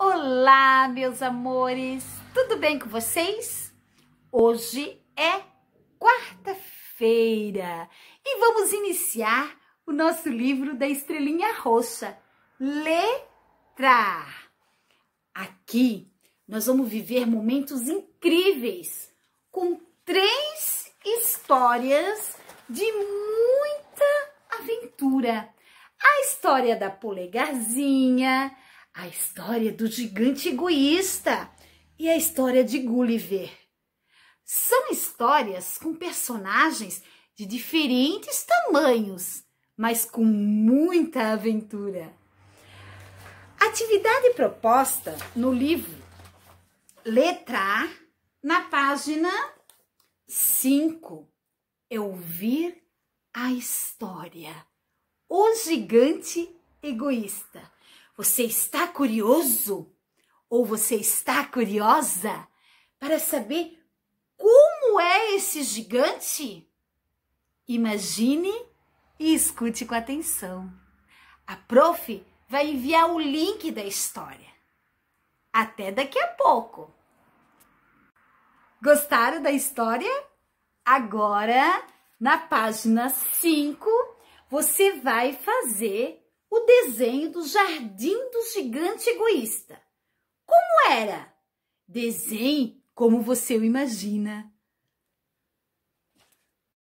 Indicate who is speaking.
Speaker 1: Olá, meus amores! Tudo bem com vocês? Hoje é quarta-feira e vamos iniciar o nosso livro da Estrelinha Roxa, Letrar. Aqui nós vamos viver momentos incríveis com três histórias de muita aventura. A história da polegarzinha, a história do gigante egoísta e a história de Gulliver. São histórias com personagens de diferentes tamanhos, mas com muita aventura. A atividade proposta no livro Letra A, na página 5, é ouvir a história. O gigante egoísta. Você está curioso ou você está curiosa para saber como é esse gigante? Imagine e escute com atenção. A prof vai enviar o link da história. Até daqui a pouco. Gostaram da história? Agora, na página 5, você vai fazer o desenho do Jardim do Gigante Egoísta. Como era? Desenhe como você o imagina.